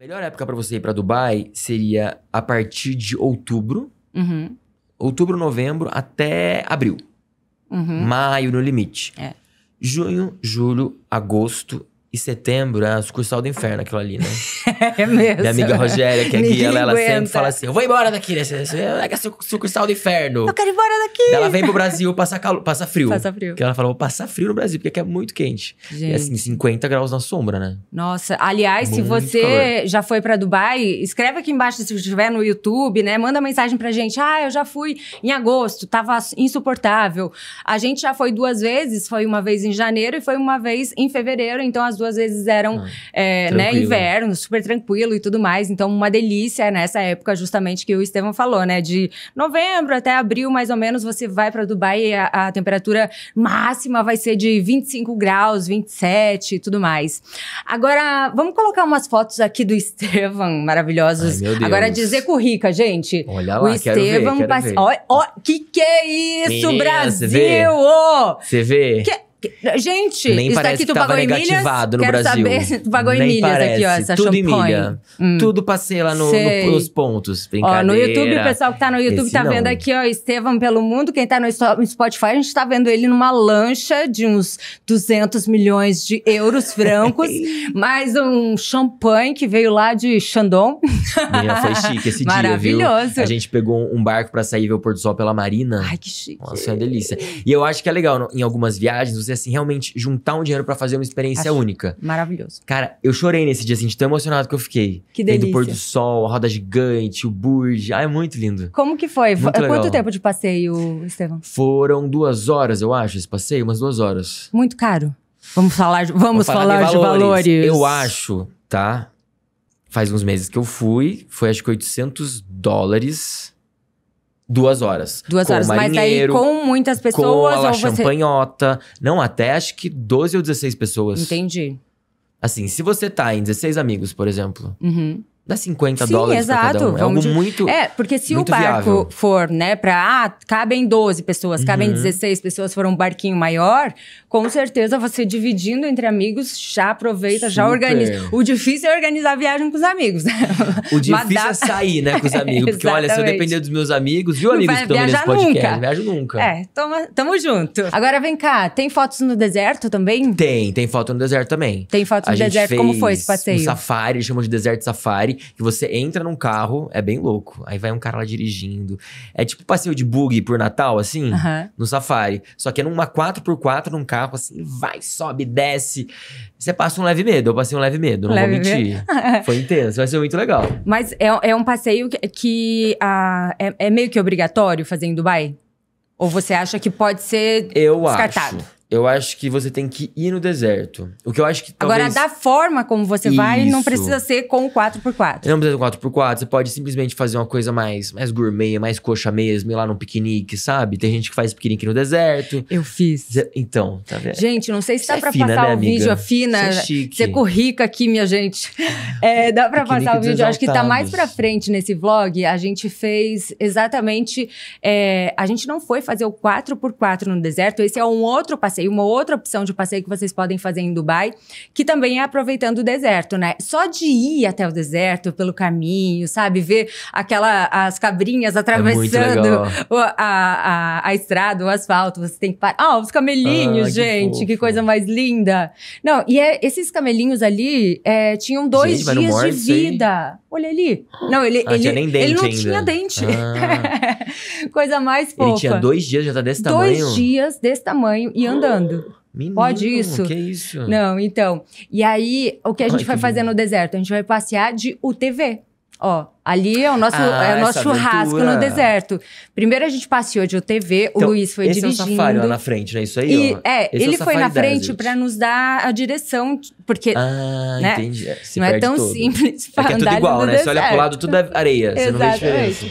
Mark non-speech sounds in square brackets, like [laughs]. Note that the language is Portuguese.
Melhor época para você ir para Dubai seria a partir de outubro. Uhum. Outubro, novembro até abril. Uhum. Maio no limite. É. Junho, julho, agosto e setembro é né? a sucursal do inferno, aquilo ali, né? [laughs] [laughs] é mesmo. Minha amiga Rogéria, que é guia, ela, ela, sempre fala assim: eu vou embora daqui, né? Pega seu, sucursal do inferno. Eu quero ir embora daqui. ela vem pro Brasil passar, calo, passar frio. Passa frio. Porque ela fala: vou passar frio no Brasil, porque aqui é muito quente. Gente. E assim, 50 graus na sombra, né? Nossa, aliás, muito se você calor. já foi pra Dubai, escreve aqui embaixo se estiver no YouTube, né? Manda mensagem pra gente. Ah, eu já fui em agosto, tava insuportável. A gente já foi duas vezes, foi uma vez em janeiro e foi uma vez em fevereiro, então as duas vezes eram, ah, é, né, inverno, super tranquilo tranquilo e tudo mais. Então, uma delícia nessa época, justamente que o Estevão falou, né? De novembro até abril, mais ou menos, você vai para Dubai e a, a, temperatura máxima vai ser de 25 graus, 27 e tudo mais. Agora, vamos colocar umas fotos aqui do Estevão, [laughs] maravilhosos. Agora, dizer com rica, gente. Olha lá, o Estevão quero passe... que que é isso, Brasil Brasil? Você vê? vê? Que... Gente, Nem isso daqui tu pagou em milhas? no Quero Brasil. saber, tu pagou em Nem milhas parece. aqui, ó, essa Tudo em milha. Hum. Tudo passei lá no, no- nos pontos. Ó, Brincadeira. no YouTube, o pessoal que tá no YouTube Esse tá não. vendo aqui, ó, Estevam pelo mundo. Quem tá no Spotify, a gente tá vendo ele numa lancha de uns 200 milhões de euros francos. [laughs] mais um champanhe que veio lá de Chandon minha foi [laughs] chique esse dia, viu? A gente pegou um barco pra sair ver o pôr do sol pela marina. Ai, que chique. Nossa, é uma delícia. E eu acho que é legal, em algumas viagens, você assim, realmente juntar um dinheiro para fazer uma experiência Acho única. Maravilhoso. Cara, eu chorei nesse dia, assim, de tão emocionado que eu fiquei. Que delícia. Vendo o pôr do sol, a roda gigante, o Burj. Ah, é muito lindo. Como que foi? Muito Quanto tempo de passeio, Estevão? Foram duas horas, eu acho, esse passeio, umas duas horas. Muito caro. Vamos falar, vamos, vamos falar, falar de, valores. valores. Eu acho, tá? Faz uns meses que eu fui, foi acho que 800 dólares Duas horas. Duas com horas, mas daí com muitas pessoas. Com a ou champanhota. Você... Não, até acho que 12 ou 16 pessoas. Entendi. Assim, se você tá em 16 amigos, por exemplo, uhum dá 50 Sim, dólares exato. cada um. É algo de... muito É, porque se o barco viável. for, né, pra... Ah, cabem 12 pessoas, uhum. cabem 16 pessoas, for um barquinho maior, com certeza você dividindo entre amigos, já aproveita, Super. já organiza. O difícil é organizar a viagem com os amigos. [laughs] O difícil dá... é sair, né, com os [laughs] é, amigos. porque, olha, se eu depender dos meus amigos, viu, amigos que estão nesse podcast? Nunca. Viajo nunca. É, toma, tamo junto. Agora vem cá, tem fotos no deserto também? Tem, tem foto no deserto também. Tem foto no deserto, como foi esse passeio? Um safari, chamam de deserto safari que você entra num carro, é bem louco. Aí vai um cara lá dirigindo. É tipo passeio de bug por Natal, assim, uhum. no Safari. Só que é numa 4x4, num carro, assim, vai, sobe, desce. Você passa um leve medo. Eu passei um leve medo, não leve vou mentir. Foi intenso, vai ser muito legal. Mas é, é um passeio que, que ah, é, é meio que obrigatório fazer em Dubai? Ou você acha que pode ser eu descartado? Acho eu acho que você tem que ir no deserto. O que eu acho que talvez... Agora, da forma como você Isso. vai, não precisa ser com o 4x4. Não precisa ser com 4x4. Você pode simplesmente fazer uma coisa mais, mais gourmet, mais coxa mesmo, ir lá num piquenique, sabe? Tem gente que faz piquenique no deserto. Eu fiz. Então, tá vendo? Gente, não sei se dá Você é pra fina, passar né, o vídeo, a é fina. Você, é, é corrica aqui, minha gente. É, dá pra piquenique passar o vídeo. Acho que tá mais pra frente nesse vlog. A gente fez exatamente... É, a gente não foi fazer o 4x4 no deserto. Esse é um outro passeio uma outra opção de passeio que vocês podem fazer em Dubai, que também é aproveitando o deserto, né? Só de ir até o deserto, pelo caminho, sabe? Ver aquela, as cabrinhas é atravessando é o, a, a, a, estrada, o asfalto. Você tem que parar. Ah, os camelinhos, ah, gente, que, que, coisa mais linda. Não, e é, esses camelinhos ali é, tinham dois gente, dias de vida. Sei. Olha ali. Não, ele. Ah, ele, nem dente ele não ainda. tinha dente. Ah. [laughs] Coisa mais fofa. Ele tinha dois dias, já tá desse tamanho. Dois dias desse tamanho e andando. Oh. Menino, Pode isso? Que isso? Não, então. E aí, o que a gente Ai, vai fazer no deserto? A gente vai passear de UTV. Ó, ali é o nosso, ah, é o nosso churrasco aventura. no deserto. Primeiro a gente passeou de OTV, então, o Luiz foi esse dirigindo. Esse é o safari lá na frente, né? Isso aí, e, ó. É, esse é ele é foi na frente para nos dar a direção, porque... Ah, né? entendi. É, se não é tão simples pra é que é tudo igual, né? Deserto. Você olha pro lado, tudo é areia. Você não vê diferença.